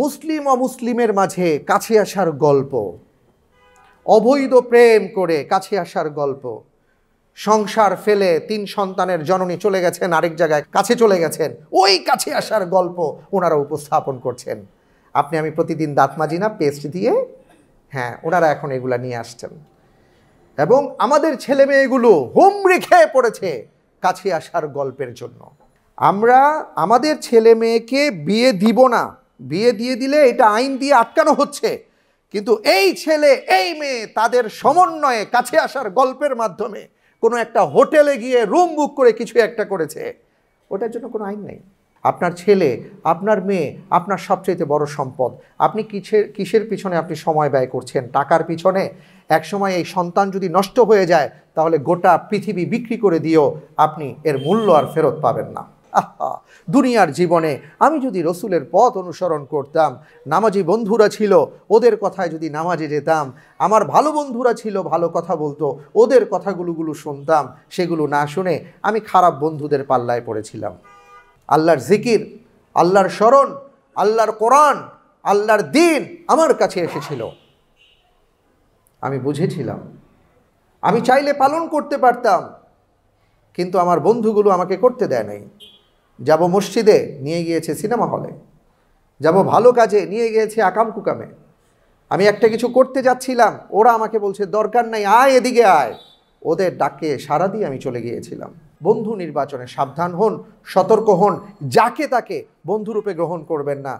মুসলিম অমুসলিমের মাঝে কাছে আসার গল্প অবৈধ প্রেম করে কাছে আসার গল্প সংসার ফেলে তিন সন্তানের জননী চলে গেছেন আরেক জায়গায় কাছে চলে গেছেন ওই কাছে আসার গল্প ওনারা উপস্থাপন করছেন আপনি আমি প্রতিদিন দাঁত মাজি না পেস্ট দিয়ে হ্যাঁ ওনারা এখন এগুলা নিয়ে আসছেন এবং আমাদের ছেলে মেয়েগুলো হুমড়ি রেখে পড়েছে কাছে আসার গল্পের জন্য আমরা আমাদের ছেলে মেয়েকে বিয়ে দিব না বিয়ে দিয়ে দিলে এটা আইন দিয়ে আটকানো হচ্ছে কিন্তু এই ছেলে এই মেয়ে তাদের সমন্বয়ে কাছে আসার গল্পের মাধ্যমে কোনো একটা হোটেলে গিয়ে রুম বুক করে কিছু একটা করেছে ওটার জন্য কোনো আইন নেই আপনার ছেলে আপনার মেয়ে আপনার সবচেয়ে বড় সম্পদ আপনি কিসের কিসের পিছনে আপনি সময় ব্যয় করছেন টাকার পিছনে একসময় এই সন্তান যদি নষ্ট হয়ে যায় তাহলে গোটা পৃথিবী বিক্রি করে দিয়েও আপনি এর মূল্য আর ফেরত পাবেন না আহা দুনিয়ার জীবনে আমি যদি রসুলের পথ অনুসরণ করতাম নামাজি বন্ধুরা ছিল ওদের কথায় যদি নামাজে যেতাম আমার ভালো বন্ধুরা ছিল ভালো কথা বলতো ওদের কথাগুলোগুলো শুনতাম সেগুলো না শুনে আমি খারাপ বন্ধুদের পাল্লায় পড়েছিলাম আল্লাহর জিকির আল্লাহর স্মরণ আল্লাহর কোরআন আল্লাহর দিন আমার কাছে এসেছিল আমি বুঝেছিলাম আমি চাইলে পালন করতে পারতাম কিন্তু আমার বন্ধুগুলো আমাকে করতে দেয় নাই যাব মসজিদে নিয়ে গিয়েছে সিনেমা হলে যাব ভালো কাজে নিয়ে গিয়েছে আকাম কুকামে আমি একটা কিছু করতে যাচ্ছিলাম ওরা আমাকে বলছে দরকার নাই আয় এদিকে আয় ওদের ডাকে সারা দিয়ে আমি চলে গিয়েছিলাম বন্ধু নির্বাচনে সাবধান হন সতর্ক হন যাকে তাকে বন্ধুরূপে গ্রহণ করবেন না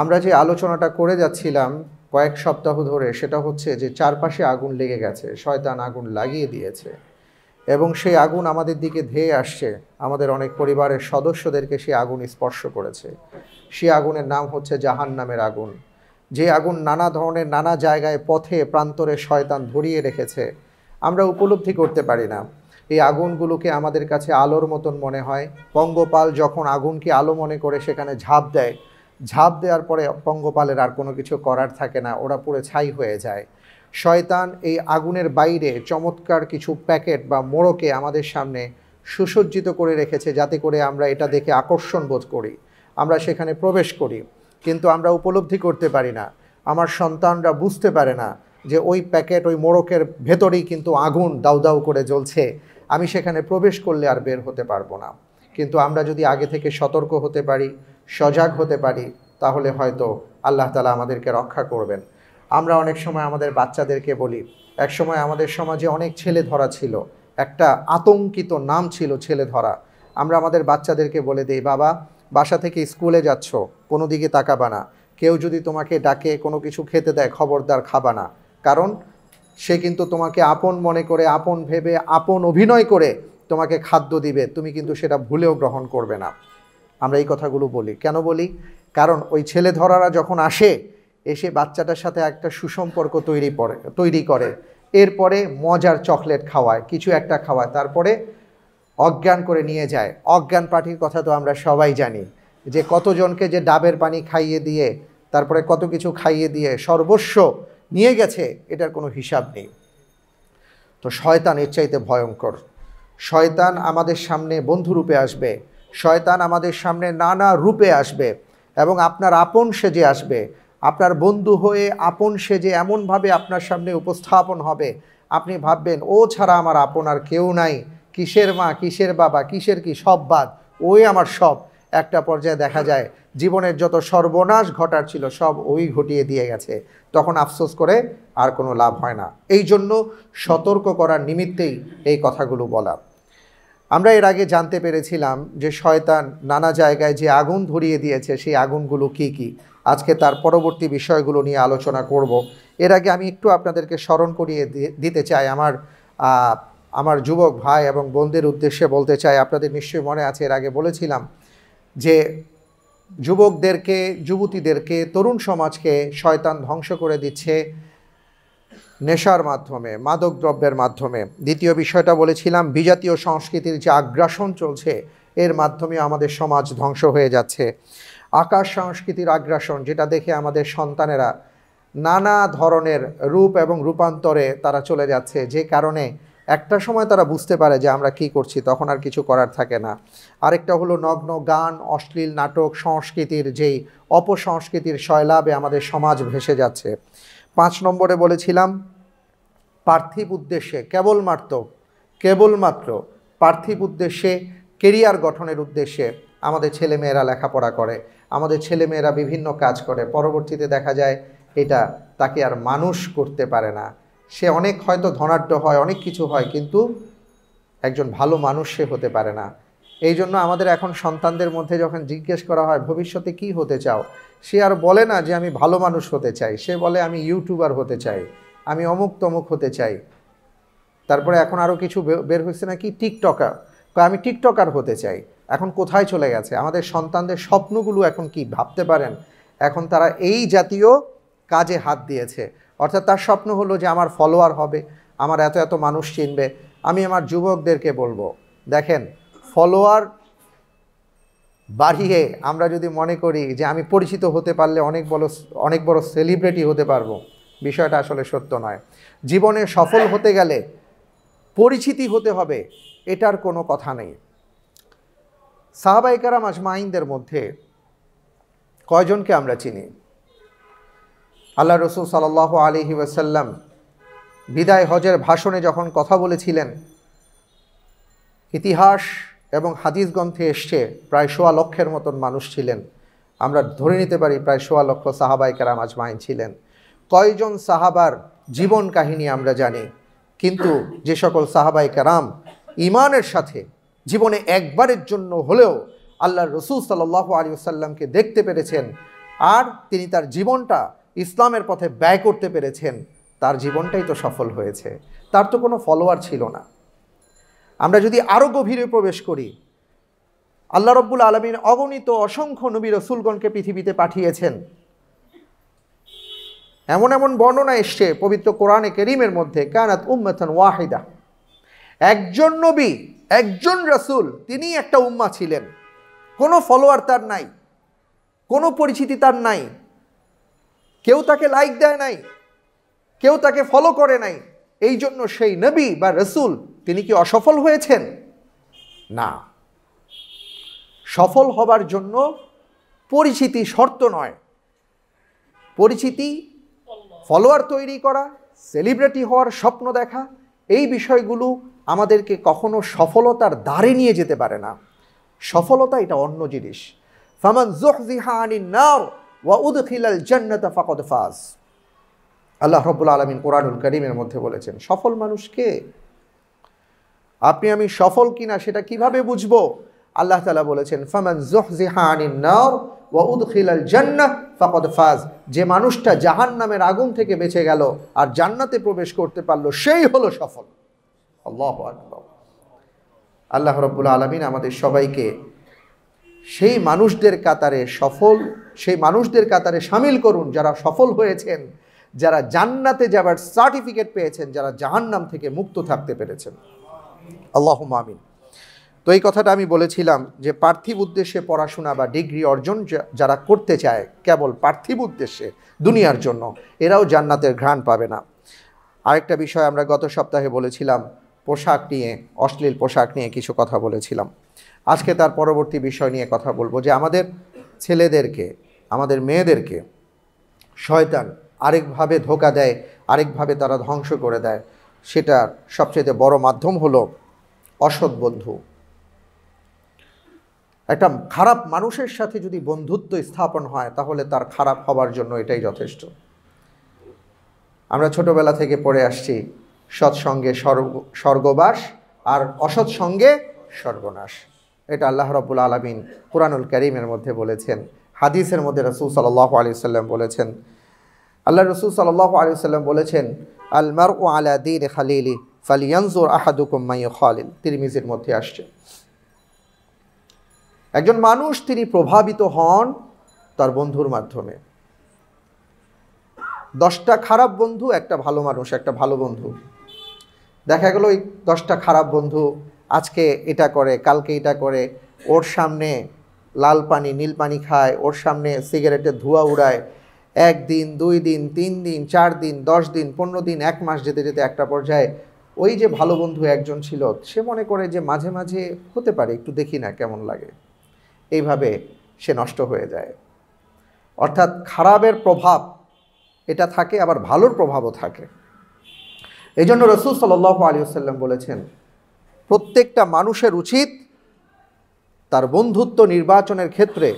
আমরা যে আলোচনাটা করে যাচ্ছিলাম কয়েক সপ্তাহ ধরে সেটা হচ্ছে যে চারপাশে আগুন লেগে গেছে শয়তান আগুন লাগিয়ে দিয়েছে এবং সেই আগুন আমাদের দিকে ধেয়ে আসছে আমাদের অনেক পরিবারের সদস্যদেরকে সেই আগুন স্পর্শ করেছে সে আগুনের নাম হচ্ছে জাহান নামের আগুন যে আগুন নানা ধরনের নানা জায়গায় পথে প্রান্তরে শয়তান ধরিয়ে রেখেছে আমরা উপলব্ধি করতে পারি না এই আগুনগুলোকে আমাদের কাছে আলোর মতন মনে হয় পঙ্গপাল যখন আগুনকে আলো মনে করে সেখানে ঝাঁপ দেয় ঝাঁপ দেওয়ার পরে পঙ্গপালের আর কোনো কিছু করার থাকে না ওরা পুরো ছাই হয়ে যায় শয়তান এই আগুনের বাইরে চমৎকার কিছু প্যাকেট বা মোড়কে আমাদের সামনে সুসজ্জিত করে রেখেছে যাতে করে আমরা এটা দেখে আকর্ষণ বোধ করি আমরা সেখানে প্রবেশ করি কিন্তু আমরা উপলব্ধি করতে পারি না আমার সন্তানরা বুঝতে পারে না যে ওই প্যাকেট ওই মোড়কের ভেতরেই কিন্তু আগুন দাউ দাউ করে জ্বলছে আমি সেখানে প্রবেশ করলে আর বের হতে পারবো না কিন্তু আমরা যদি আগে থেকে সতর্ক হতে পারি সজাগ হতে পারি তাহলে হয়তো আল্লাহ তালা আমাদেরকে রক্ষা করবেন আমরা অনেক সময় আমাদের বাচ্চাদেরকে বলি এক সময় আমাদের সমাজে অনেক ছেলে ধরা ছিল একটা আতঙ্কিত নাম ছিল ছেলে ধরা আমরা আমাদের বাচ্চাদেরকে বলে দিই বাবা বাসা থেকে স্কুলে যাচ্ছ কোনো দিকে তাকাবা না কেউ যদি তোমাকে ডাকে কোনো কিছু খেতে দেয় খবরদার খাবা না কারণ সে কিন্তু তোমাকে আপন মনে করে আপন ভেবে আপন অভিনয় করে তোমাকে খাদ্য দিবে তুমি কিন্তু সেটা ভুলেও গ্রহণ করবে না আমরা এই কথাগুলো বলি কেন বলি কারণ ওই ছেলে ধরারা যখন আসে এসে বাচ্চাটার সাথে একটা সুসম্পর্ক তৈরি পরে তৈরি করে এরপরে মজার চকলেট খাওয়ায় কিছু একটা খাওয়ায় তারপরে অজ্ঞান করে নিয়ে যায় অজ্ঞান পার্টির কথা তো আমরা সবাই জানি যে কতজনকে যে ডাবের পানি খাইয়ে দিয়ে তারপরে কত কিছু খাইয়ে দিয়ে সর্বস্ব নিয়ে গেছে এটার কোনো হিসাব নেই তো শয়তান এর চাইতে ভয়ঙ্কর শয়তান আমাদের সামনে বন্ধুরূপে আসবে শয়তান আমাদের সামনে নানা রূপে আসবে এবং আপনার আপন সেজে আসবে আপনার বন্ধু হয়ে আপন সেজে এমনভাবে আপনার সামনে উপস্থাপন হবে আপনি ভাববেন ও ছাড়া আমার আপন আর কেউ নাই কিসের মা কিসের বাবা কিসের কি সব বাদ ওই আমার সব একটা পর্যায়ে দেখা যায় জীবনের যত সর্বনাশ ঘটার ছিল সব ওই ঘটিয়ে দিয়ে গেছে তখন আফসোস করে আর কোনো লাভ হয় না এই জন্য সতর্ক করার নিমিত্তেই এই কথাগুলো বলা আমরা এর আগে জানতে পেরেছিলাম যে শয়তান নানা জায়গায় যে আগুন ধরিয়ে দিয়েছে সেই আগুনগুলো কি কি আজকে তার পরবর্তী বিষয়গুলো নিয়ে আলোচনা করব এর আগে আমি একটু আপনাদেরকে স্মরণ করিয়ে দিতে চাই আমার আমার যুবক ভাই এবং বোনদের উদ্দেশ্যে বলতে চাই আপনাদের নিশ্চয়ই মনে আছে এর আগে বলেছিলাম যে যুবকদেরকে যুবতীদেরকে তরুণ সমাজকে শয়তান ধ্বংস করে দিচ্ছে নেশার মাধ্যমে মাদক দ্রব্যের মাধ্যমে দ্বিতীয় বিষয়টা বলেছিলাম বিজাতীয় সংস্কৃতির যে আগ্রাসন চলছে এর মাধ্যমে আমাদের সমাজ ধ্বংস হয়ে যাচ্ছে আকাশ সংস্কৃতির আগ্রাসন যেটা দেখে আমাদের সন্তানেরা নানা ধরনের রূপ এবং রূপান্তরে তারা চলে যাচ্ছে যে কারণে একটা সময় তারা বুঝতে পারে যে আমরা কি করছি তখন আর কিছু করার থাকে না আরেকটা হলো নগ্ন গান অশ্লীল নাটক সংস্কৃতির যেই অপসংস্কৃতির শয়লাভে আমাদের সমাজ ভেসে যাচ্ছে পাঁচ নম্বরে বলেছিলাম পার্থিব উদ্দেশ্যে কেবলমাত্র কেবলমাত্র পার্থিব উদ্দেশ্যে কেরিয়ার গঠনের উদ্দেশ্যে আমাদের ছেলেমেয়েরা লেখাপড়া করে আমাদের ছেলেমেয়েরা বিভিন্ন কাজ করে পরবর্তীতে দেখা যায় এটা তাকে আর মানুষ করতে পারে না সে অনেক হয়তো ধনাঢ্য হয় অনেক কিছু হয় কিন্তু একজন ভালো মানুষ সে হতে পারে না এই জন্য আমাদের এখন সন্তানদের মধ্যে যখন জিজ্ঞেস করা হয় ভবিষ্যতে কি হতে চাও সে আর বলে না যে আমি ভালো মানুষ হতে চাই সে বলে আমি ইউটিউবার হতে চাই আমি অমুক তমুক হতে চাই তারপরে এখন আরও কিছু বের হয়েছে নাকি টিকটকার আমি টিকটকার হতে চাই এখন কোথায় চলে গেছে আমাদের সন্তানদের স্বপ্নগুলো এখন কি ভাবতে পারেন এখন তারা এই জাতীয় কাজে হাত দিয়েছে অর্থাৎ তার স্বপ্ন হলো যে আমার ফলোয়ার হবে আমার এত এত মানুষ চিনবে আমি আমার যুবকদেরকে বলবো দেখেন ফলোয়ার বাড়িয়ে আমরা যদি মনে করি যে আমি পরিচিত হতে পারলে অনেক বড় অনেক বড় সেলিব্রিটি হতে পারবো বিষয়টা আসলে সত্য নয় জীবনে সফল হতে গেলে পরিচিতি হতে হবে এটার কোনো কথা নেই সাহাবাইকারাম আজমাইনদের মধ্যে কয়জনকে আমরা চিনি আল্লাহ রসুল সাল্লাহ আলি ওয়াসাল্লাম বিদায় হজের ভাষণে যখন কথা বলেছিলেন ইতিহাস এবং হাদিস গ্রন্থে এসছে প্রায় সোয়া লক্ষের মতন মানুষ ছিলেন আমরা ধরে নিতে পারি প্রায় সোয়া লক্ষ সাহাবাই আজমাইন ছিলেন কয়জন সাহাবার জীবন কাহিনী আমরা জানি কিন্তু যে সকল সাহাবাই কারাম ইমানের সাথে জীবনে একবারের জন্য হলেও আল্লাহ রসুল সাল আলী সাল্লামকে দেখতে পেরেছেন আর তিনি তার জীবনটা ইসলামের পথে ব্যয় করতে পেরেছেন তার জীবনটাই তো সফল হয়েছে তার তো কোনো ফলোয়ার ছিল না আমরা যদি আরও গভীরে প্রবেশ করি আল্লাহ রব্বুল আলমীর অগণিত অসংখ্য নবী রসুলগণকে পৃথিবীতে পাঠিয়েছেন এমন এমন বর্ণনা এসছে পবিত্র কোরআনে কেরিমের মধ্যে কানাত উম্মাথান ওয়াহিদা একজন নবী একজন রাসুল তিনি একটা উম্মা ছিলেন কোনো ফলোয়ার তার নাই কোনো পরিচিতি তার নাই কেউ তাকে লাইক দেয় নাই কেউ তাকে ফলো করে নাই এই জন্য সেই নবী বা রসুল তিনি কি অসফল হয়েছেন না সফল হবার জন্য পরিচিতি শর্ত নয় পরিচিতি ফলোয়ার তৈরি করা সেলিব্রিটি হওয়ার স্বপ্ন দেখা এই বিষয়গুলো আমাদেরকে কখনো সফলতার দ্বারে নিয়ে যেতে পারে না সফলতা এটা অন্য জিনিস ফামান উদখিলাল আল্লাহ রব আলমিন কোরআনুল করিমের মধ্যে বলেছেন সফল মানুষকে আপনি আমি সফল কিনা সেটা কিভাবে বুঝবো আল্লাহ তালা বলেছেন ফামান জোহজিহানি নাও ওয়াউদ খিলাল জান্নাহ ফাকদ ফাজ যে মানুষটা জাহান নামের আগুন থেকে বেঁচে গেল আর জান্নাতে প্রবেশ করতে পারল সেই হলো সফল আল্লাহ আল্লাহ রব্বুল আলমিন আমাদের সবাইকে সেই মানুষদের কাতারে সফল সেই মানুষদের কাতারে সামিল করুন যারা সফল হয়েছেন যারা জান্নাতে যাবার সার্টিফিকেট পেয়েছেন যারা জাহান্নাম থেকে মুক্ত থাকতে পেরেছেন আল্লাহ মামিন তো এই কথাটা আমি বলেছিলাম যে পার্থিব উদ্দেশ্যে পড়াশোনা বা ডিগ্রি অর্জন যারা করতে চায় কেবল পার্থিব উদ্দেশ্যে দুনিয়ার জন্য এরাও জান্নাতের ঘ্রাণ পাবে না আরেকটা বিষয় আমরা গত সপ্তাহে বলেছিলাম পোশাক নিয়ে অশ্লীল পোশাক নিয়ে কিছু কথা বলেছিলাম আজকে তার পরবর্তী বিষয় নিয়ে কথা বলবো যে আমাদের ছেলেদেরকে আমাদের মেয়েদেরকে শয়তান আরেকভাবে ধোকা দেয় আরেকভাবে তারা ধ্বংস করে দেয় সেটার সবচেয়ে বড় মাধ্যম হলো অসৎ বন্ধু একটা খারাপ মানুষের সাথে যদি বন্ধুত্ব স্থাপন হয় তাহলে তার খারাপ হবার জন্য এটাই যথেষ্ট আমরা ছোটবেলা থেকে পড়ে আসছি সৎসঙ্গে স্বর্গ স্বর্গবাস আর অসৎসঙ্গে সর্বনাশ এটা আল্লাহ রবুল আলমিন কোরআনুল করিমের মধ্যে বলেছেন হাদিসের মধ্যে রসুল সাল্লাহ আলি সাল্লাম বলেছেন আল্লাহ রসুল সাল্লাহ আলি সাল্লাম বলেছেন আলমার ও আলা দিন খালিলি ফালিয়ানজুর আহাদুকুম্মাই খালিল তিরমিজির মধ্যে আসছে একজন মানুষ তিনি প্রভাবিত হন তার বন্ধুর মাধ্যমে দশটা খারাপ বন্ধু একটা ভালো মানুষ একটা ভালো বন্ধু দেখা গেল ওই দশটা খারাপ বন্ধু আজকে এটা করে কালকে এটা করে ওর সামনে লাল পানি নীল পানি খায় ওর সামনে সিগারেটের ধোঁয়া উড়ায় একদিন দুই দিন তিন দিন চার দিন দশ দিন পনেরো দিন এক মাস যেতে যেতে একটা পর্যায়ে ওই যে ভালো বন্ধু একজন ছিল সে মনে করে যে মাঝে মাঝে হতে পারে একটু দেখি না কেমন লাগে এইভাবে সে নষ্ট হয়ে যায় অর্থাৎ খারাপের প্রভাব এটা থাকে আবার ভালোর প্রভাবও থাকে এই জন্য রসুল সাল্লাহ আলিয়াল্লাম বলেছেন প্রত্যেকটা মানুষের উচিত তার বন্ধুত্ব নির্বাচনের ক্ষেত্রে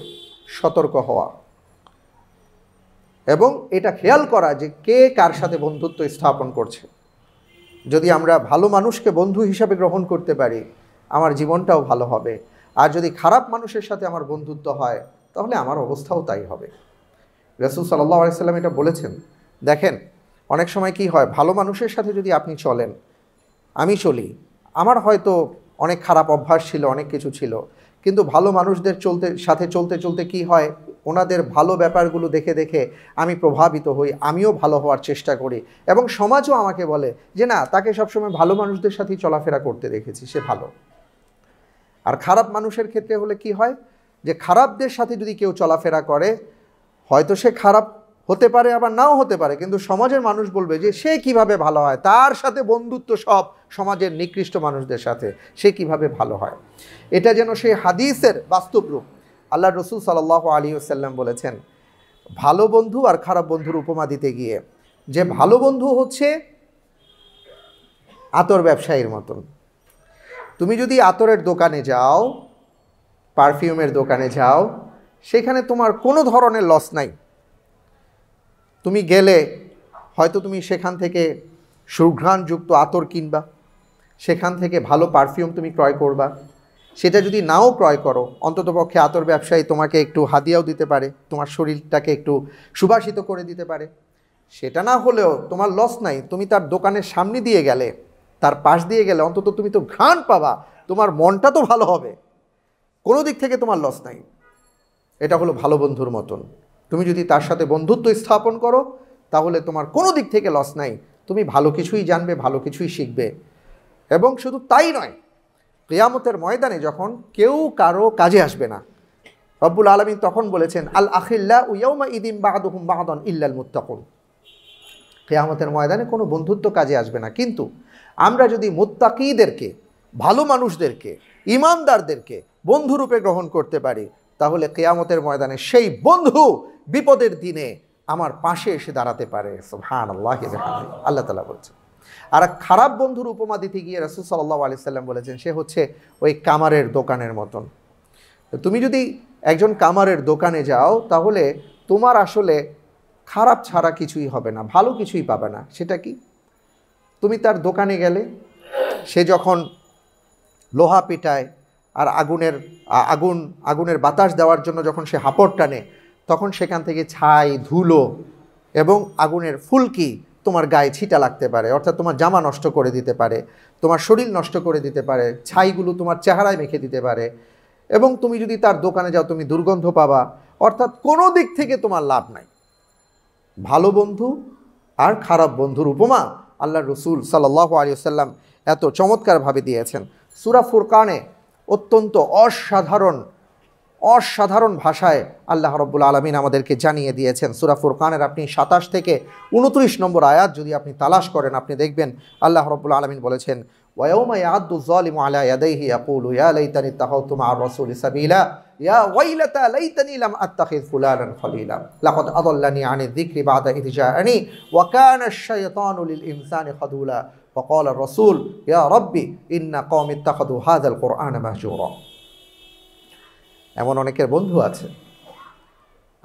সতর্ক হওয়া এবং এটা খেয়াল করা যে কে কার সাথে বন্ধুত্ব স্থাপন করছে যদি আমরা ভালো মানুষকে বন্ধু হিসাবে গ্রহণ করতে পারি আমার জীবনটাও ভালো হবে আর যদি খারাপ মানুষের সাথে আমার বন্ধুত্ব হয় তাহলে আমার অবস্থাও তাই হবে রসুল সাল্লাহ আলাইসাল্লাম এটা বলেছেন দেখেন অনেক সময় কি হয় ভালো মানুষের সাথে যদি আপনি চলেন আমি চলি আমার হয়তো অনেক খারাপ অভ্যাস ছিল অনেক কিছু ছিল কিন্তু ভালো মানুষদের চলতে সাথে চলতে চলতে কি হয় ওনাদের ভালো ব্যাপারগুলো দেখে দেখে আমি প্রভাবিত হই আমিও ভালো হওয়ার চেষ্টা করি এবং সমাজও আমাকে বলে যে না তাকে সবসময় ভালো মানুষদের সাথেই চলাফেরা করতে দেখেছি সে ভালো আর খারাপ মানুষের ক্ষেত্রে হলে কি হয় যে খারাপদের সাথে যদি কেউ চলাফেরা করে হয়তো সে খারাপ হতে পারে আবার নাও হতে পারে কিন্তু সমাজের মানুষ বলবে যে সে কিভাবে ভালো হয় তার সাথে বন্ধুত্ব সব সমাজের নিকৃষ্ট মানুষদের সাথে সে কিভাবে ভালো হয় এটা যেন সেই হাদিসের বাস্তব রূপ আল্লাহ রসুল সাল আলী সাল্লাম বলেছেন ভালো বন্ধু আর খারাপ বন্ধুর উপমা দিতে গিয়ে যে ভালো বন্ধু হচ্ছে আতর ব্যবসায়ীর মতন তুমি যদি আতরের দোকানে যাও পারফিউমের দোকানে যাও সেখানে তোমার কোনো ধরনের লস নাই তুমি গেলে হয়তো তুমি সেখান থেকে সুঘ্রাণযুক্ত আতর কিনবা সেখান থেকে ভালো পারফিউম তুমি ক্রয় করবা সেটা যদি নাও ক্রয় করো অন্ততপক্ষে আতর ব্যবসায়ী তোমাকে একটু হাদিয়াও দিতে পারে তোমার শরীরটাকে একটু সুবাসিত করে দিতে পারে সেটা না হলেও তোমার লস নাই তুমি তার দোকানের সামনে দিয়ে গেলে তার পাশ দিয়ে গেলে অন্তত তুমি তো ঘ্রাণ পাবা তোমার মনটা তো ভালো হবে কোনো দিক থেকে তোমার লস নাই এটা হলো ভালো বন্ধুর মতন তুমি যদি তার সাথে বন্ধুত্ব স্থাপন করো তাহলে তোমার কোনো দিক থেকে লস নাই তুমি ভালো কিছুই জানবে ভালো কিছুই শিখবে এবং শুধু তাই নয় কেয়ামতের ময়দানে যখন কেউ কারো কাজে আসবে না রব্বুল আলমিন তখন বলেছেন আল আখিল্লা উইয়াউমা ইদিম বাহাদুহম বাহাদন ইল্লাল মুত্তাকুন কেয়ামতের ময়দানে কোনো বন্ধুত্ব কাজে আসবে না কিন্তু আমরা যদি মোত্তাকিদেরকে ভালো মানুষদেরকে ইমানদারদেরকে বন্ধুরূপে গ্রহণ করতে পারি তাহলে কেয়ামতের ময়দানে সেই বন্ধু বিপদের দিনে আমার পাশে এসে দাঁড়াতে পারে হ্যাঁ আল্লাহ আল্লাহ তালা বলছেন আর খারাপ বন্ধুর উপমা দিতে গিয়ে রাসুল সাল্লাহ আলি সাল্লাম বলেছেন সে হচ্ছে ওই কামারের দোকানের মতন তুমি যদি একজন কামারের দোকানে যাও তাহলে তোমার আসলে খারাপ ছাড়া কিছুই হবে না ভালো কিছুই পাবে না সেটা কি তুমি তার দোকানে গেলে সে যখন লোহা পিটায় আর আগুনের আগুন আগুনের বাতাস দেওয়ার জন্য যখন সে হাঁপড় টানে তখন সেখান থেকে ছাই ধুলো এবং আগুনের ফুলকি তোমার গায়ে ছিটা লাগতে পারে অর্থাৎ তোমার জামা নষ্ট করে দিতে পারে তোমার শরীর নষ্ট করে দিতে পারে ছাইগুলো তোমার চেহারায় মেখে দিতে পারে এবং তুমি যদি তার দোকানে যাও তুমি দুর্গন্ধ পাবা অর্থাৎ কোনো দিক থেকে তোমার লাভ নাই ভালো বন্ধু আর খারাপ বন্ধুর উপমা আল্লাহ রসুল সাল্লাহ আলিয়াল্লাম এত চমৎকারভাবে দিয়েছেন সুরা ফুরকানে অত্যন্ত অসাধারণ অসাধারণ ভাষায় আল্লাহ রব্বুল আলমিন আমাদেরকে জানিয়ে দিয়েছেন সুরা ফুরকানের আপনি সাতাশ থেকে উনত্রিশ নম্বর আয়াত যদি আপনি তালাশ করেন আপনি দেখবেন আল্লাহ রব্বুল আলমিন বলেছেন ওয়াউমা ইয়াদ্দু যালিমু আলা ইয়াদাইহি ইয়াকুলু ইয়া লাইতানি তাহাউতু মা'আর রাসূলি সাবিলা ইয়া ওয়াইলাতা লাইতানি লাম আত্তাখিয ফুলানান খলীলা লাকাদ আদাল্লানি আনি যিকরি বা'দা ইয জাআনি ওয়া কানা আশ-শাইতানু فقال الرسول يا ربي إن قوم اتخذوا هذا القرآن مهجورا এমন অনেকের বন্ধু আছে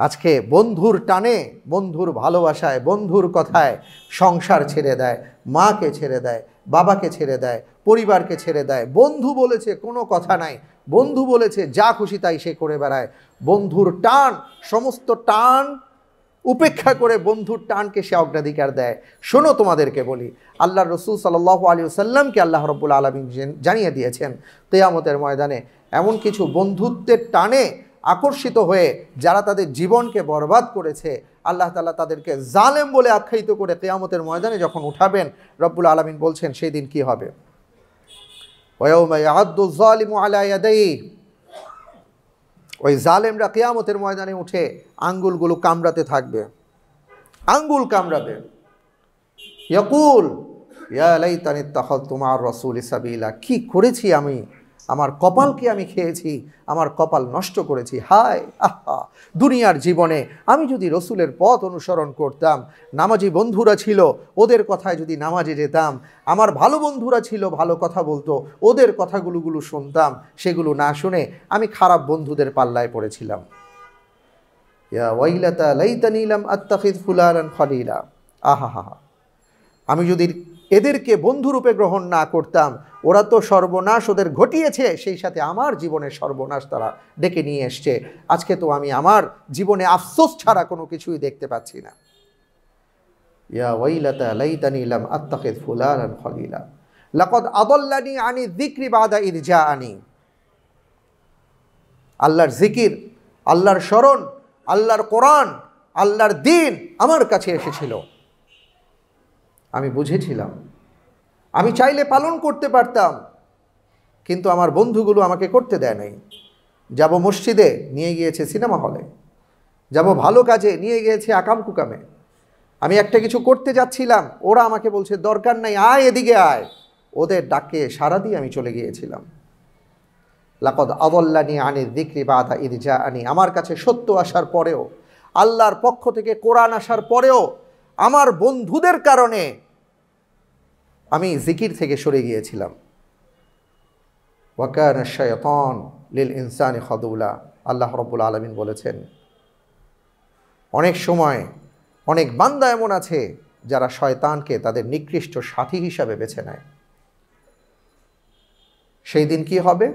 আজকে বন্ধুর টানে বন্ধুর ভালোবাসায় বন্ধুর কথায় সংসার ছেড়ে দেয় মাকে ছেড়ে দেয় বাবাকে ছেড়ে দেয় পরিবারকে ছেড়ে দেয় বন্ধু বলেছে কোনো কথা নাই বন্ধু বলেছে যা খুশি তাই সে করে বেড়ায় বন্ধুর টান সমস্ত টান উপেক্ষা করে বন্ধুর টানকে সে অগ্রাধিকার দেয় শোনো তোমাদেরকে বলি আল্লাহ রসুল সাল্লাহ আলী সাল্লামকে আল্লাহ রব্বুল আলমী জানিয়ে দিয়েছেন তেয়ামতের ময়দানে এমন কিছু বন্ধুত্বের টানে আকর্ষিত হয়ে যারা তাদের জীবনকে বরবাদ করেছে আল্লাহ তালা তাদেরকে জালেম বলে আখ্যায়িত করে কেয়ামতের ময়দানে যখন উঠাবেন রব্বুল আলমিন বলছেন সেই দিন কী হবে ওই জালেমরা কেয়ামতের ময়দানে উঠে আঙ্গুলগুলো কামড়াতে থাকবে আঙ্গুল কামড়াবে ইয়কুল তানি তাহল তোমার রসুল ইসাবিলা কি করেছি আমি আমার কপালকে আমি খেয়েছি আমার কপাল নষ্ট করেছি হায় আহা দুনিয়ার জীবনে আমি যদি রসুলের পথ অনুসরণ করতাম নামাজি বন্ধুরা ছিল ওদের কথায় যদি নামাজে যেতাম আমার ভালো বন্ধুরা ছিল ভালো কথা বলতো ওদের কথাগুলোগুলো শুনতাম সেগুলো না শুনে আমি খারাপ বন্ধুদের পাল্লায় পড়েছিলাম লাইতা নিলাম আত্তাখিদ ফুলালান খলিলা আহা হা আমি যদি এদেরকে বন্ধুরূপে গ্রহণ না করতাম ওরা তো সর্বনাশ ওদের ঘটিয়েছে সেই সাথে আমার জীবনের সর্বনাশ তারা ডেকে নিয়ে এসছে আজকে তো আমি আমার জীবনে আফসোস ছাড়া কোনো কিছুই দেখতে পাচ্ছি না ইয়া ওয়াইলাতা লাইতানি লাম আত্তাখিদ ফুলানান খলিলা লাকদ আদল্লানি আনি যিকরি বাদা ইরজা আনি আল্লাহর জিকির আল্লাহর স্মরণ আল্লাহর কোরআন আল্লাহর দিন আমার কাছে এসেছিল আমি বুঝেছিলাম আমি চাইলে পালন করতে পারতাম কিন্তু আমার বন্ধুগুলো আমাকে করতে দেয় নাই যাব মসজিদে নিয়ে গিয়েছে সিনেমা হলে যাব ভালো কাজে নিয়ে গিয়েছে আকাম কুকামে আমি একটা কিছু করতে যাচ্ছিলাম ওরা আমাকে বলছে দরকার নাই আয় এদিকে আয় ওদের ডাকে সারা দিয়ে আমি চলে গিয়েছিলাম লাকদ আবল্লানি আনি দিক্রি বাধা ইরজা আনি আমার কাছে সত্য আসার পরেও আল্লাহর পক্ষ থেকে কোরআন আসার পরেও আমার বন্ধুদের কারণে আমি জিকির থেকে সরে গিয়েছিলাম ওয়াকান শয়তন লিল ইনসান খদউলা আল্লাহ রব্বুল আলমিন বলেছেন অনেক সময় অনেক বান্দা এমন আছে যারা শয়তানকে তাদের নিকৃষ্ট সাথী হিসাবে বেছে নেয় সেই দিন কি হবে